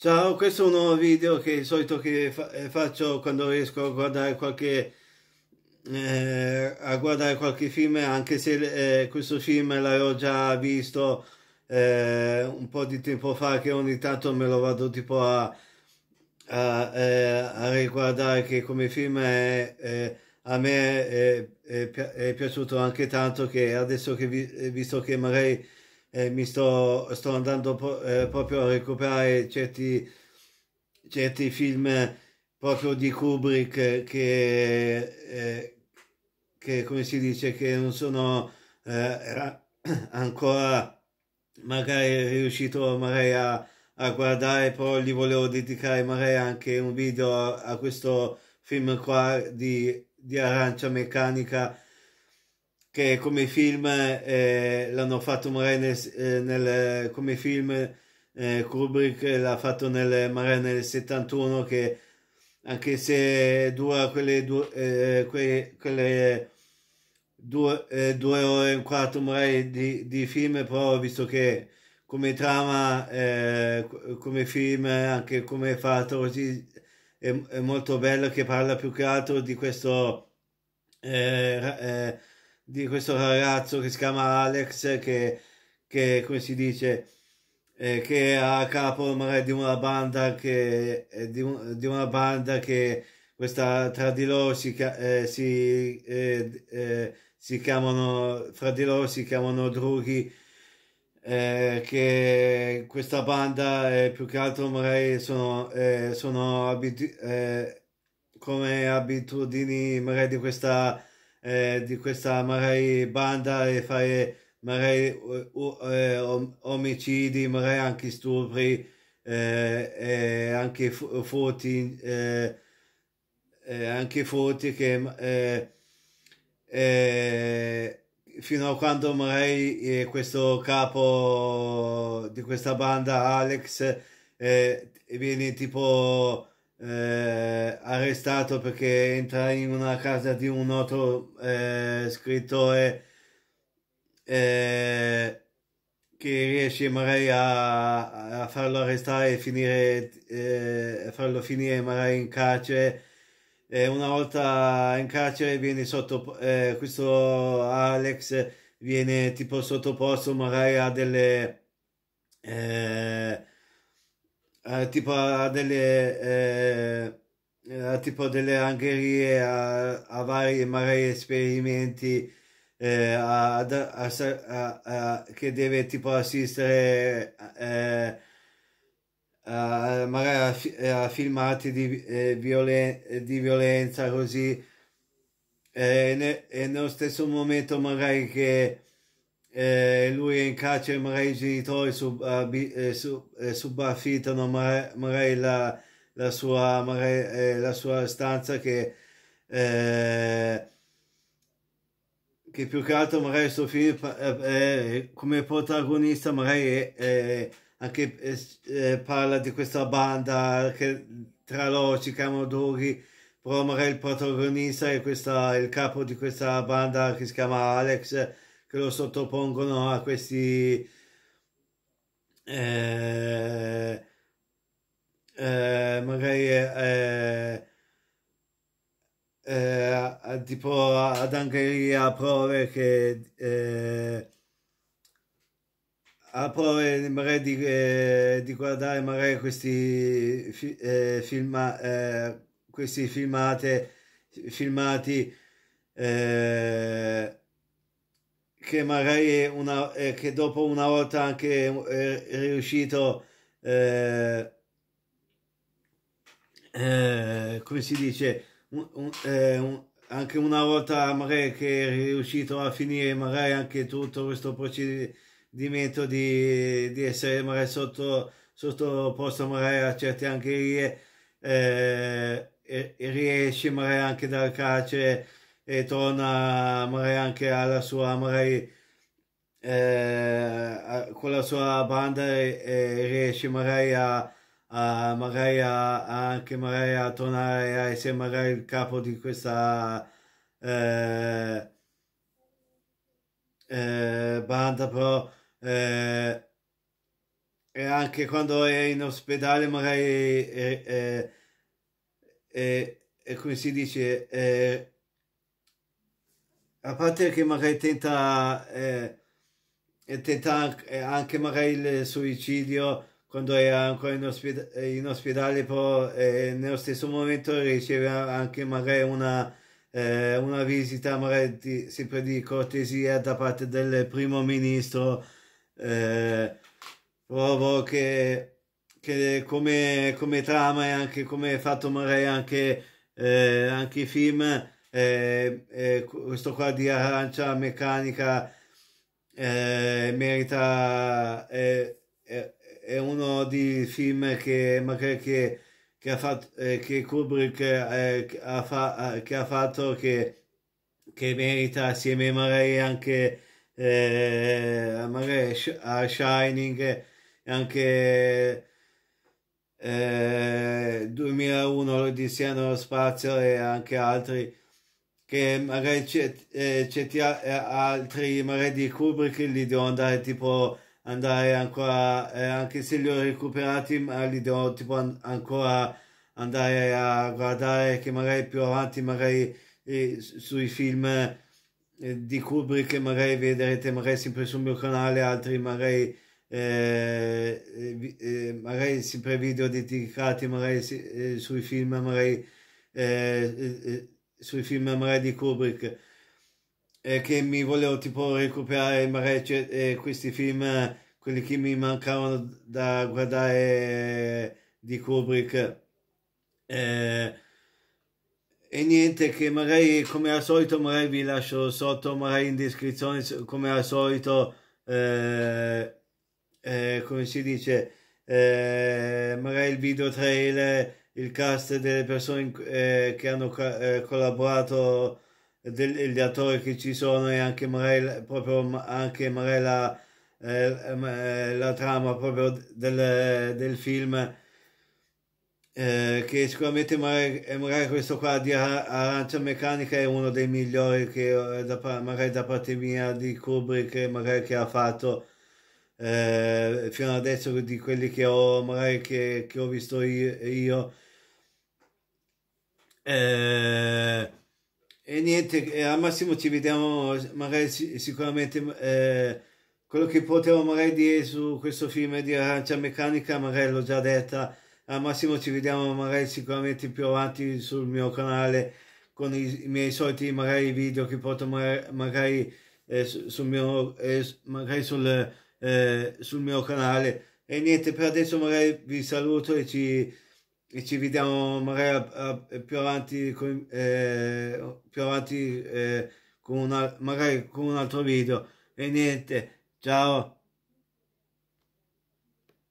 Ciao, questo è un nuovo video che di solito che fa eh, faccio quando riesco a guardare qualche eh, a guardare qualche film, anche se eh, questo film l'avevo già visto eh, un po' di tempo fa che ogni tanto me lo vado tipo a, a, eh, a riguardare che come film è, a me è, è, pi è, piaciuto anche tanto che adesso che vi visto che magari eh, mi sto, sto andando po- eh, proprio a recuperare certi, certi film eh, proprio di Kubrick che, eh, che come si dice, che non sono eh, ancora magari riuscito magari a, a, guardare, però gli volevo dedicare magari anche un video a, a questo film qua di, di Arancia Meccanica che come film eh, l'hanno fatto magari nel, eh, nel come film eh, Kubrick eh, l'ha fatto nel, magari nel 71 che anche se dura quelle due, eh, que, quelle due, eh, due ore e un quarto magari di, di film però visto che come trama, eh, come film, anche come fatto così è, è, molto bello che parla più che altro di questo eh, eh, di questo ragazzo che si chiama Alex che, che come si dice eh, che è a capo magari di una banda che eh, di, di, una banda che questa tra di loro si, eh, si, eh, eh, si chiamano fra di loro si chiamano drughi che questa banda è più che altro magari sono, sono abitu- come abitudini magari di questa eh, di questa magari banda e fare magari uh, uh, omicidi, magari anche stupri, eh, anche furti, eh, eh, anche furti che fino a quando magari questo capo di questa banda Alex eh, viene tipo eh, arrestato perché entra in una casa di un altro eh, scrittore eh, che riesce magari a, a, farlo arrestare e finire, eh, farlo finire magari in carcere. E eh, una volta in carcere viene sotto, eh, questo Alex viene tipo sottoposto magari a delle eh, eh, tipo delle eh, eh, tipo delle angherie a, a vari magari esperimenti eh, a, a, che deve tipo assistere magari a, filmati di, violen- di violenza così e, ne, e nello stesso momento magari che eh, lui è in caccia magari i genitori sub, eh, eh sub, eh, subaffittano magari, la, la, sua, magari eh, la, sua, stanza che, eh, che più che altro magari suo figlio come protagonista magari anche parla di questa banda che tra loro ci chiamano Dori però magari il protagonista è questa, il capo di questa banda che si chiama Alex che lo sottopongono a questi eh, eh, magari eh, eh, eh tipo ad anche a prove che eh, a prove magari di, di guardare magari questi film questi filmate filmati eh, che magari una, eh, che dopo una volta anche eh, è riuscito eh, eh, come si dice un, un, eh, un, anche una volta magari che è riuscito a finire magari anche tutto questo procedimento di, di essere magari sotto sottoposto magari a certe anche eh, e, e riesce magari anche dal carcere e torna magari anche alla sua magari eh, con la sua banda e, e riesce magari a, a magari a, a, anche magari a tornare a essere magari il capo di questa eh, eh, banda però eh, e anche quando è in ospedale magari è, è, è, è come si dice eh, a parte che magari tenta, eh, tenta eh, anche magari il suicidio quando è ancora in, osped in ospedale, però eh, nello stesso momento riceve anche magari una, eh, una visita magari di, sempre di cortesia da parte del primo ministro, eh, proprio che, che come, come trama e anche come è fatto magari anche, eh, anche i film eh, eh, questo qua di arancia meccanica eh, merita è uno dei film che magari che, che ha fatto che Kubrick che ha, fa, che ha fatto che, che merita assieme magari anche magari a Shining anche eh, 2001 l'Odissea nello spazio e anche altri che magari c'è, eh, c'è eh, altri magari di Kubrick li devo andare tipo andare ancora eh, anche se li ho recuperati ma li devo tipo an- ancora andare a guardare che magari più avanti magari eh, sui film eh, di Kubrick magari vedrete magari sempre sul mio canale altri magari eh, eh, eh magari sempre video dedicati magari sui film magari eh, sui film magari di Kubrick eh, che mi volevo tipo recuperare magari eh, questi film quelli che mi mancavano da guardare eh, di Kubrick eh, e niente che magari come al solito magari vi lascio sotto magari in descrizione come al solito eh, eh, come si dice eh, magari il video trailer il cast delle persone eh, che hanno eh, collaborato, degli attori che ci sono e anche magari proprio anche magari la, eh, eh, la trama proprio del, del film. Eh, che sicuramente magari, magari, questo qua di Arancia Meccanica è uno dei migliori che eh, da, magari da parte mia di Kubrick magari che ha fatto eh, fino adesso di quelli che ho magari che, che ho visto io, io eh, e niente, eh, al massimo ci vediamo magari sicuramente eh, quello che potevo magari dire su questo film di Arancia Meccanica, magari l'ho già detta, al massimo ci vediamo magari sicuramente più avanti sul mio canale con i, i miei soliti magari video che porto magari, eh, sul mio eh, magari sul, eh, sul mio canale e niente per adesso magari vi saluto e ci e ci vediamo magari a, a, più avanti, con, eh, più avanti eh, con una, magari con un altro video. E niente, ciao!